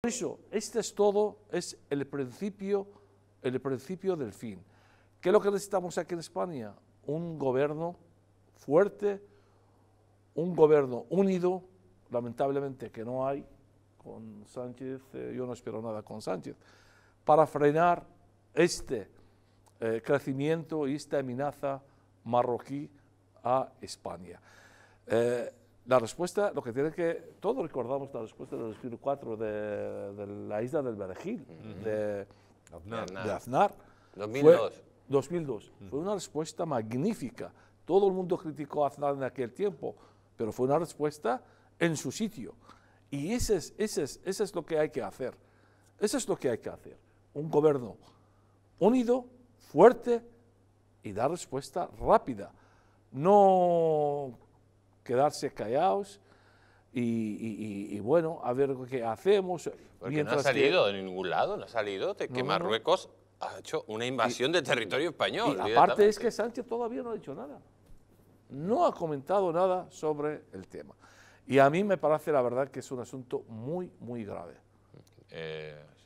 Por eso, este es todo, es el principio, el principio del fin. ¿Qué es lo que necesitamos aquí en España? Un gobierno fuerte, un gobierno unido, lamentablemente que no hay con Sánchez, eh, yo no espero nada con Sánchez, para frenar este eh, crecimiento y esta amenaza marroquí a España. Eh, la respuesta, lo que tiene que, todos recordamos la respuesta del 2004 4 de, la isla del Berejil, de, Aznar. 2002. Fue, una respuesta magnífica. Todo el mundo criticó a Aznar en aquel tiempo, pero fue una respuesta en su sitio. Y eso es, ese es, ese es lo que hay que hacer. Eso es lo que hay que hacer. Un gobierno unido, fuerte y dar respuesta rápida. No quedarse callados y, y, bueno, a ver qué hacemos. Porque no ha salido de ningún lado, no ha salido, de que Marruecos ha hecho una invasión del de territorio español. Y aparte es que Sánchez todavía no ha dicho nada. No ha comentado nada sobre el tema. Y a mí me parece, la verdad, que es un asunto muy, muy grave. Eh,